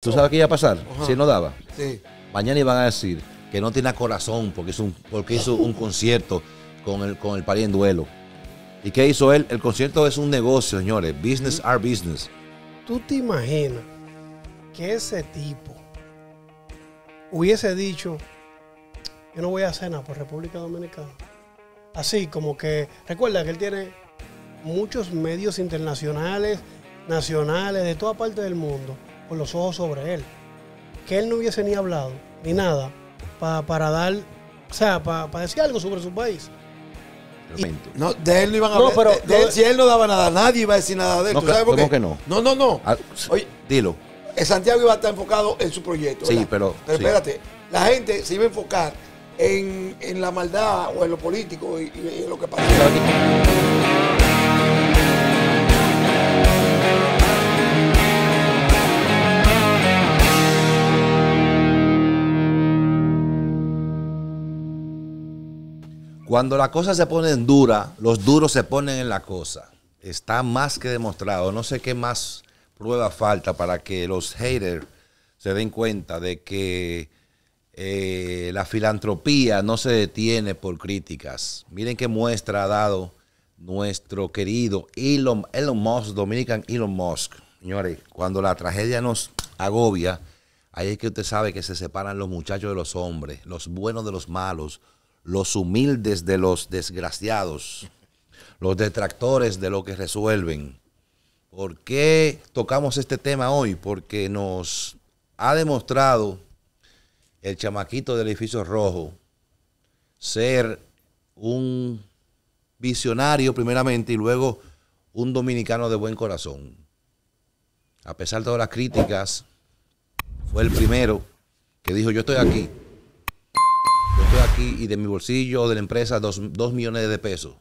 ¿Tú sabes qué iba a pasar? Si no daba. Sí. Mañana iban a decir que no tiene corazón porque hizo un, concierto con el, con en duelo. ¿Y qué hizo él? El concierto es un negocio, señores. Business are business. ¿Tú te imaginas que ese tipo hubiese dicho, yo no voy a cenar por República Dominicana? Así como que, recuerda que él tiene muchos medios internacionales, nacionales, de toda parte del mundo con los ojos sobre él. Que él no hubiese ni hablado, ni nada, para dar, o sea, para decir algo sobre su país. no, de él no iban a no, pero, de, él, si él no daba nada, nadie iba a decir nada de él. No, sabes por qué? Que no? No, no, no. Ah, Oye, dilo. Eh, Santiago iba a estar enfocado en su proyecto. Sí, pero. Pero espérate, la gente se iba a enfocar en, la maldad o en lo político y, en lo que pasa. Cuando la cosa se pone dura, los duros se ponen en la cosa. Está más que demostrado. No sé qué más prueba falta para que los haters se den cuenta de que eh, la filantropía no se detiene por críticas. Miren qué muestra ha dado nuestro querido Elon, Elon Musk, Dominican Elon Musk. Señores, cuando la tragedia nos agobia, ahí es que usted sabe que se separan los muchachos de los hombres, los buenos de los malos, los humildes de los desgraciados, los detractores de lo que resuelven. ¿Por qué tocamos este tema hoy? Porque nos ha demostrado el chamaquito del edificio rojo ser un visionario primeramente y luego un dominicano de buen corazón. A pesar de todas las críticas, fue el primero que dijo, yo estoy aquí Estoy aquí y de mi bolsillo o de la empresa dos, millones de pesos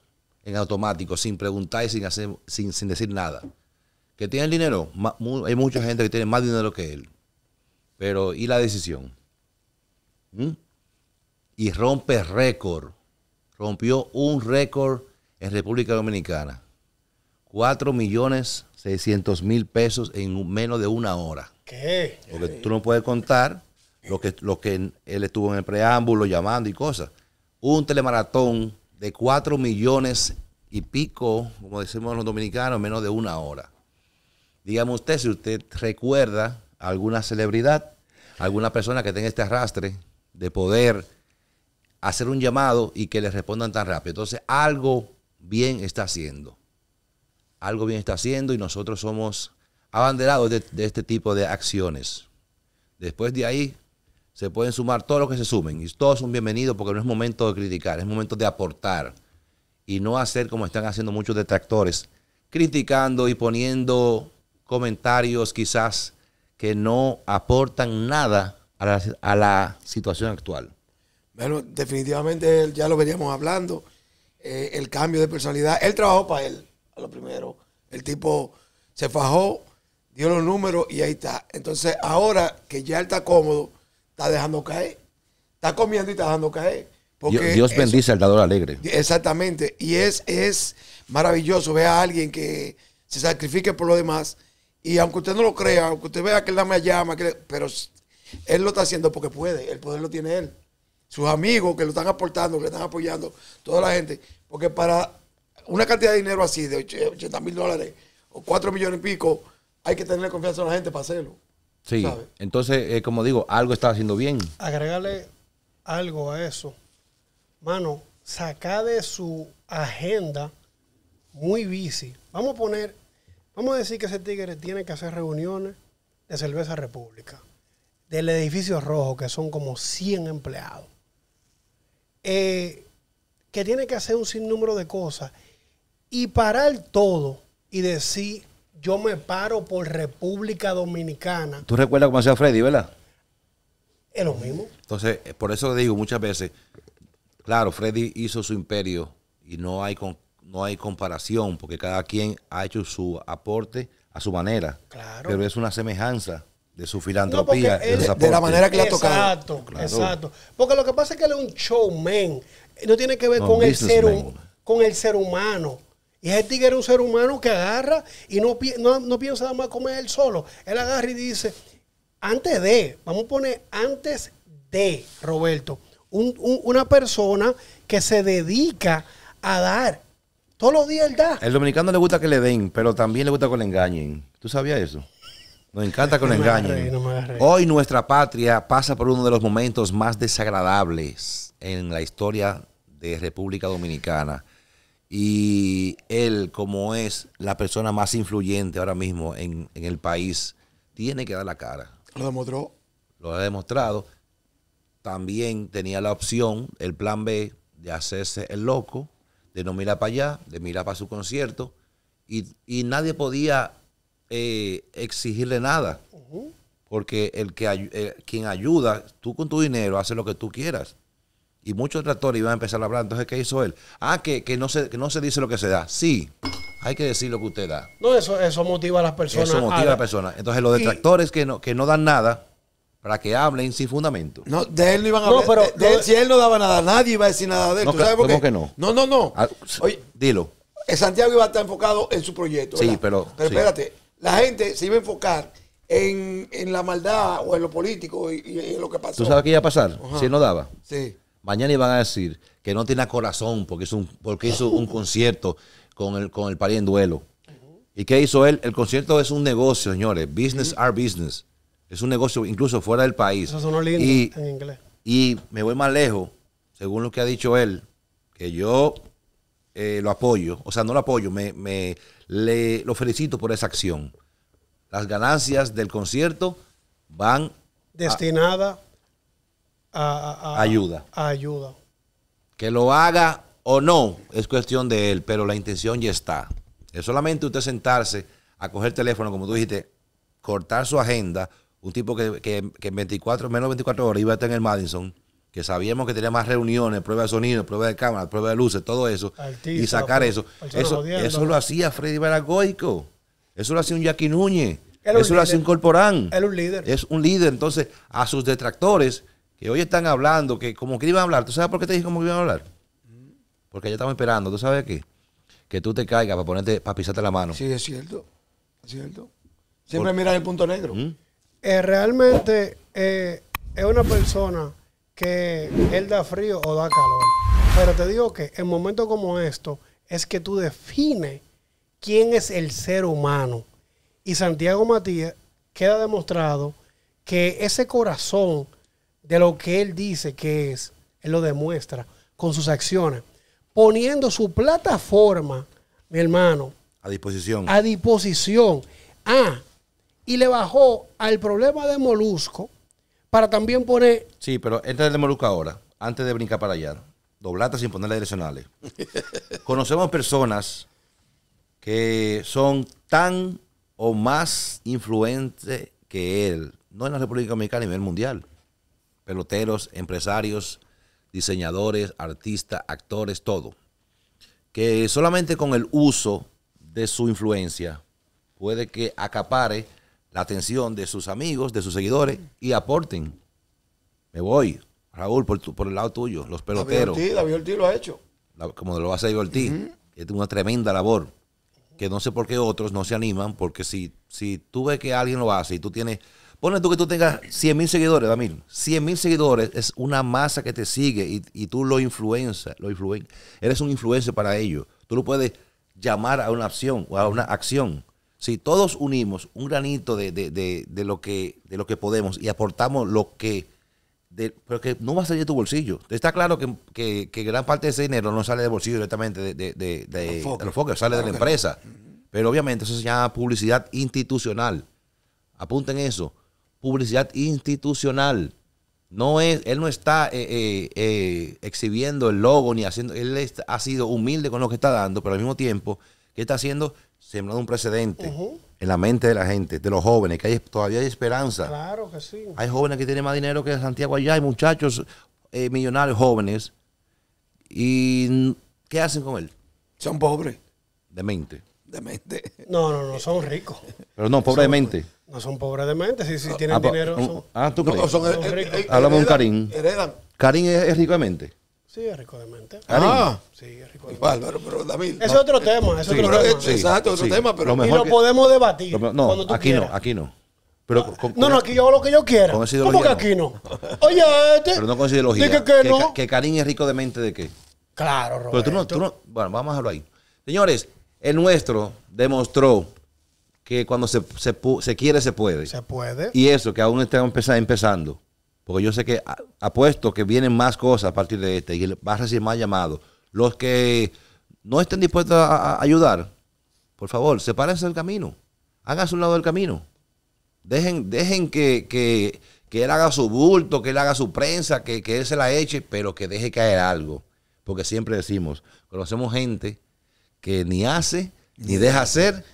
en automático, sin preguntar y sin, hacer, sin, decir nada. Que tienen dinero, hay mucha gente que tiene más dinero que él. Pero, ¿y la decisión? ¿Mm? Y rompe récord. Rompió un récord en República Dominicana. 4 millones 600 mil pesos en menos de una hora. ¿Qué? Porque tú no puedes contar lo que, lo que él estuvo en el preámbulo llamando y cosas. Un telemaratón de 4 millones y pico, como decimos los dominicanos, menos de una hora. Dígame usted si usted recuerda alguna celebridad, alguna persona que tenga este arrastre de poder hacer un llamado y que le respondan tan rápido. Entonces, algo bien está haciendo. Algo bien está haciendo y nosotros somos abanderados de este tipo de acciones. Después de ahí, se pueden sumar todos los que se sumen y todos son bienvenidos porque no es momento de criticar, es momento de aportar y no hacer como están haciendo muchos detractores, criticando y poniendo comentarios quizás que no aportan nada a la, a la situación actual. Bueno, definitivamente ya lo veníamos hablando, eh, el cambio de personalidad, él trabajó para él, a lo primero, el tipo se fajó, dio los números y ahí está. Entonces ahora que ya él está cómodo, está dejando caer. Está comiendo y está dejando caer. Porque Dios, bendice al dador alegre. Exactamente. Y es, es maravilloso ver a alguien que se sacrifique por lo demás. Y aunque usted no lo crea, aunque usted vea que él me llama, que pero él lo está haciendo porque puede. El poder lo tiene él. Sus amigos que lo están aportando, que le están apoyando, toda la gente. Porque para una cantidad de dinero así, de 80 mil dólares o 4 millones y pico, hay que tener confianza en la gente para hacerlo. Sí, entonces, eh, como digo, algo está haciendo bien. Agregarle algo a eso. Mano, saca de su agenda muy bici. Vamos a poner, vamos a decir que ese tigre tiene que hacer reuniones de Cerveza República, del edificio rojo, que son como 100 empleados. Eh, que tiene que hacer un sinnúmero de cosas y parar todo y decir, yo me paro por República Dominicana. ¿Tú recuerdas cómo hacía Freddy, verdad? Es lo mismo. Entonces, eh, por eso le digo muchas veces, claro, Freddy hizo su imperio y no hay, no hay comparación porque cada quien ha hecho su aporte a su manera. Claro. Pero es una semejanza de su filantropía, de, la manera que la ha tocado. Exacto, claro. exacto. Porque lo que pasa es que él es un showman. No tiene que ver con el, con el ser humano. Y ese tigre un ser humano que agarra y no, piensa nada más comer él solo. Él agarra y dice, antes de, vamos a poner antes de, Roberto, una persona que se dedica a dar. Todos los días él da. El dominicano le gusta que le den, pero también le gusta que le engañen. ¿Tú sabías eso? Nos encanta que le engañen. Hoy nuestra patria pasa por uno de los momentos más desagradables en la historia de República Dominicana. Y él, como es la persona más influyente ahora mismo en, el país, tiene que dar la cara. Lo demostró. Lo ha demostrado. También tenía la opción, el plan B, de hacerse el loco, de no mirar para allá, de mirar para su concierto. Y, nadie podía eh, exigirle nada. Porque el que, eh, quien ayuda, tú con tu dinero, hace lo que tú quieras. Y muchos detractores iban a empezar a hablar. Entonces, ¿qué hizo él? Ah, que, no se, no se dice lo que se da. Sí, hay que decir lo que usted da. No, eso, eso motiva a las personas. Eso motiva a, las personas. Entonces, los detractores que, no, que no dan nada, para que hablen sin fundamento. No, de él no iban a hablar. No, pero, si él no daba nada, nadie iba a decir nada de él. No, no? No, no, no. Ah, Oye, Dilo. Eh, Santiago iba a estar enfocado en su proyecto. Sí, pero. Pero espérate, la gente se iba a enfocar en, la maldad o en lo político y, en lo que pasó. ¿Tú sabes qué iba a pasar? Si no daba. Sí. Mañana iban a decir que no tiene corazón porque hizo un, concierto con el, pari en duelo. ¿Y qué hizo él? El concierto es un negocio, señores. Business are business. Es un negocio incluso fuera del país. Eso lindo y, en inglés. Y me voy más lejos, según lo que ha dicho él, que yo eh, lo apoyo. O sea, no lo apoyo, me, lo felicito por esa acción. Las ganancias del concierto van... Destinadas ayuda. ayuda. Que lo haga o no es cuestión de él, pero la intención ya está. Es solamente usted sentarse a coger teléfono, como tú dijiste, cortar su agenda. Un tipo que, que, que 24, menos 24 horas iba a estar en el Madison, que sabíamos que tenía más reuniones, Pruebas de sonido, Pruebas de cámara, Pruebas de luces, todo eso, y sacar eso. Eso, lo hacía Freddy Baragoico. Eso lo hacía un Jackie Núñez. eso lo hacía un corporán. es un líder. Es un líder. Entonces, a sus detractores que hoy están hablando, que como que iban a hablar. ¿Tú sabes por qué te dije como que iban a hablar? Porque ya estamos esperando, ¿tú sabes qué? Que tú te caigas para ponerte, para pisarte la mano. Sí, es cierto, cierto. Siempre miras el punto negro. Mm. Eh, realmente eh, es una persona que él da frío o da calor. Pero te digo que en momentos como estos, es que tú defines quién es el ser humano. Y Santiago Matías queda demostrado que ese corazón de lo que él dice que es, él lo demuestra con sus acciones, poniendo su plataforma, mi hermano. A disposición. A disposición. Ah, y le bajó al problema de Molusco para también poner... Sí, pero entra el de Molusco ahora, antes de brincar para allá. Doblata sin ponerle direccionales. Conocemos personas que son tan o más influentes que él, no en la República Dominicana a nivel mundial peloteros, empresarios, diseñadores, artistas, actores, todo. Que solamente con el uso de su influencia puede que acapare la atención de sus amigos, de sus seguidores y aporten. Me voy, Raúl, por, por el lado tuyo, los peloteros. David Ortiz, David lo ha hecho. como lo hace David Ortiz. Es una tremenda labor. Que no sé por qué otros no se animan, porque si, si tú ves que alguien lo hace y tú tienes Pone tú que tú tengas 100 mil seguidores, damir 100 mil seguidores es una masa que te sigue y, tú lo influencias. Lo influen eres un influencer para ellos. Tú lo puedes llamar a una acción o a una acción. Si todos unimos un granito de, de, de, de lo, que, de lo que podemos y aportamos lo que... pero que no va a salir de tu bolsillo. Está claro que, gran parte de ese dinero no sale del bolsillo directamente de, los focos, sale de la empresa. Pero obviamente eso se llama publicidad institucional. Apunten eso publicidad institucional. No es, él no está eh, eh, eh, exhibiendo el logo ni haciendo, él ha sido humilde con lo que está dando, pero al mismo tiempo, que está haciendo? Sembrando un precedente en la mente de la gente, de los jóvenes, que hay, todavía hay esperanza. Claro que sí. Hay jóvenes que tienen más dinero que Santiago allá, hay muchachos millonarios jóvenes. ¿Y qué hacen con él? Son pobres. De mente. No, no, no, son ricos. Pero no, mente. No son pobres de mente, si, ah, tienen ah, pues, dinero son, ah, ¿tú no, son, Hablamos eh, eh, eh, de con Karim. Heredan. ¿Karim es, rico de mente? Sí, es rico de mente. Ah. Sí, es rico de mente. Bárbaro, pero David. Es otro tema, es otro tema. exacto, otro tema, pero... Lo y lo podemos debatir No, aquí no, aquí no. Pero no, no, aquí yo hago lo que yo quiera. ¿Cómo que aquí no? Oye, este... Pero no con esa Que, que, no. que, Karim es rico de mente de qué? Claro, Roberto. Pero tú no, tú no... Bueno, vamos a verlo ahí. Señores, el nuestro demostró que cuando se, quiere se puede. Se puede. Y eso, que aún está empezando. Porque yo sé que apuesto que vienen más cosas a partir de este y va a recibir más llamados. Los que no estén dispuestos a, ayudar, por favor, sepárense del camino. Háganse un lado del camino. Dejen, dejen que, que, que, él haga su bulto, que él haga su prensa, que, que él se la eche, pero que deje caer algo. Porque siempre decimos, conocemos gente que ni hace, ni deja hacer,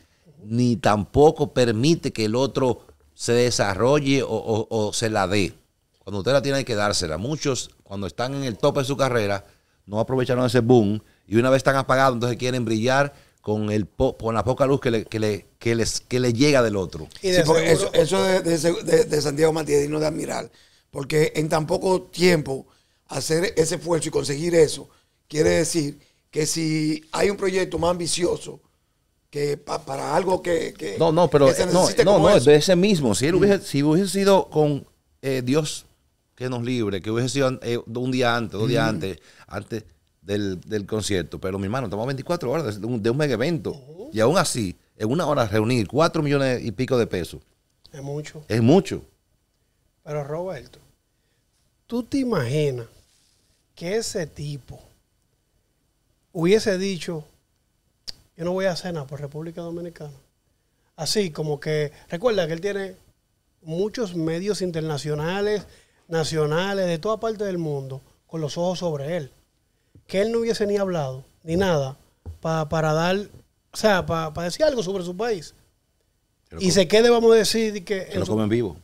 ni tampoco permite que el otro se desarrolle o, se la dé. Cuando usted la tiene que dársela. Muchos, cuando están en el tope de su carrera, no aprovecharon ese boom y una vez están apagados, entonces quieren brillar con, el con la poca luz que le, que que les, que llega del otro. Y de eso, de, Santiago Matías digno de admirar, porque en tan poco tiempo hacer ese esfuerzo y conseguir eso, quiere decir que si hay un proyecto más ambicioso, que para algo que, No, no, pero no, no, no es de ese mismo. Si, hubiese, si hubiese sido con eh, Dios que nos libre, que hubiese sido eh, un día antes, dos días antes, antes del, concierto. Pero mi hermano, estamos 24 horas de un, mega evento. Y aún así, en una hora reunir 4 millones y pico de pesos. Es mucho. Es mucho. Pero Roberto, ¿tú te imaginas que ese tipo hubiese dicho, yo no voy a nada por República Dominicana. Así como que, recuerda que él tiene muchos medios internacionales, nacionales, de toda parte del mundo, con los ojos sobre él. Que él no hubiese ni hablado, ni nada, para dar, o sea, para decir algo sobre su país. y se quede, vamos a decir, que... Que lo comen vivo.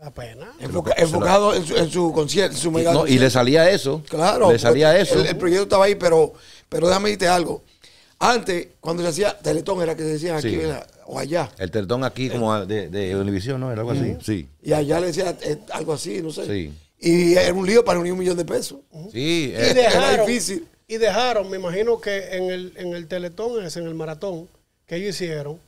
Apenas. enfocado en su, y le salía eso. Claro. Le salía eso. El, proyecto estaba ahí, pero, pero déjame decirte algo. Antes, cuando se hacía Teletón, era que se decían aquí o allá. El Teletón aquí, como de, de ¿no? Era algo así. Sí. Y allá le decían eh, algo así, no sé. Sí. Y era un lío para unir un millón de pesos. Sí. Eh. era difícil. Y dejaron, me imagino que en el, en el Teletón, en el maratón que ellos hicieron,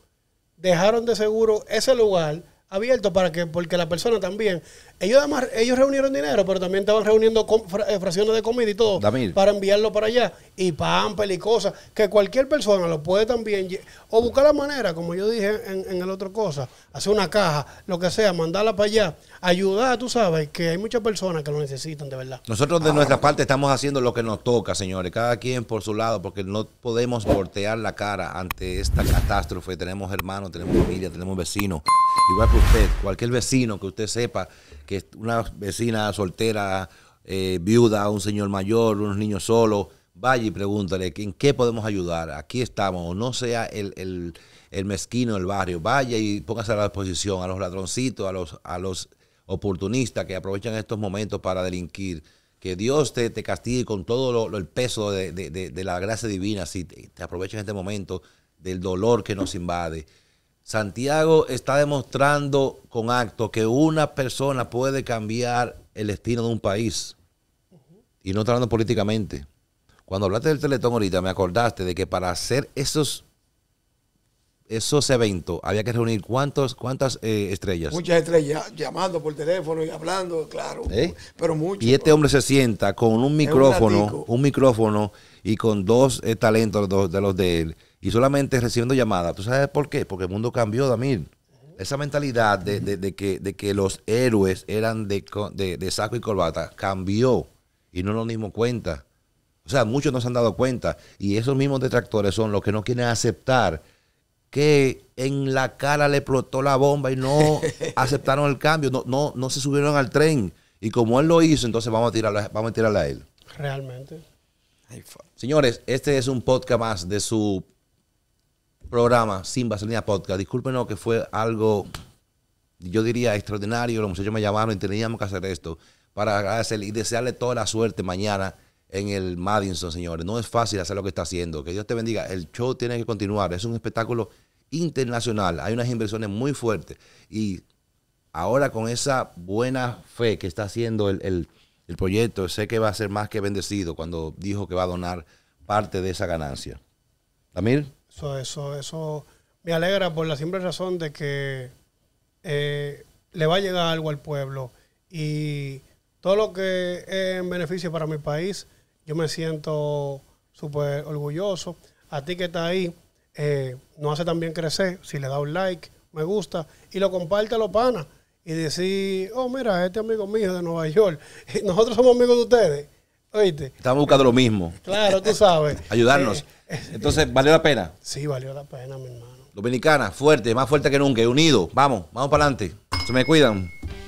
dejaron de seguro ese lugar abierto para que, porque la persona también ellos ellos reunieron dinero, pero también estaban reuniendo eh, fracciones de comida y todo para enviarlo para allá. Y pan y cosas. Que cualquier persona lo puede también. O buscar la manera, como yo dije en, el otro cosa, hacer una caja, lo que sea, mandarla para allá. Ayudar, tú sabes, que hay muchas personas que lo necesitan de verdad. Nosotros de ah. nuestra parte estamos haciendo lo que nos toca, señores. Cada quien por su lado, porque no podemos voltear la cara ante esta catástrofe. Tenemos hermanos, tenemos familia, tenemos vecinos. Igual que usted, cualquier vecino que usted sepa que una vecina soltera, eh, viuda, un señor mayor, unos niños solos, vaya y pregúntale en qué podemos ayudar, aquí estamos, no sea el, el, el mezquino del barrio, vaya y póngase a la disposición a los ladroncitos, a los, a los oportunistas que aprovechan estos momentos para delinquir. Que Dios te, castigue con todo el peso de, de, la gracia divina si te, te en este momento del dolor que nos invade. Santiago está demostrando con acto que una persona puede cambiar el destino de un país. Y no está hablando políticamente. Cuando hablaste del Teletón ahorita, me acordaste de que para hacer esos, esos eventos había que reunir cuántos, cuántas eh, estrellas. Muchas estrellas llamando por teléfono y hablando, claro. ¿Eh? Pero Y este hombre se sienta con un micrófono, un, micrófono y con dos eh, talentos de los de él y solamente recibiendo llamadas. ¿Tú sabes por qué? Porque el mundo cambió, Damir. Esa mentalidad de, que, de que, los héroes eran de, saco y corbata cambió y no nos dimos cuenta. O sea, muchos no se han dado cuenta y esos mismos detractores son los que no quieren aceptar que en la cara le explotó la bomba y no aceptaron el cambio, no, no, no se subieron al tren. Y como él lo hizo, entonces vamos a tirarle vamos a, a él. Realmente. Señores, este es un podcast más de su programa sin Vaselina Podcast. Discúlpenos que fue algo, yo diría, extraordinario. Los muchachos me llamaron y teníamos que hacer esto para agradecerle y desearle toda la suerte mañana en el Madison, señores. No es fácil hacer lo que está haciendo. Que Dios te bendiga. El show tiene que continuar. Es un espectáculo internacional. Hay unas inversiones muy fuertes. Y ahora con esa buena fe que está haciendo el, proyecto, sé que va a ser más que bendecido cuando dijo que va a donar parte de esa ganancia. Amir eso, eso me alegra por la simple razón de que eh, le va a llegar algo al pueblo y todo lo que es en beneficio para mi país, yo me siento súper orgulloso. A ti que está ahí, eh, nos hace también crecer si le da un like, me gusta y lo comparta a los panas y decir, oh, mira, este amigo mío de Nueva York, nosotros somos amigos de ustedes. Oíste. Estamos buscando lo mismo. Claro, tú sabes. Ayudarnos. Eh, eh, Entonces, ¿valió la pena? Sí, valió la pena, mi hermano. Dominicana, fuerte, más fuerte que nunca, unido. Vamos, vamos para adelante. Se me cuidan.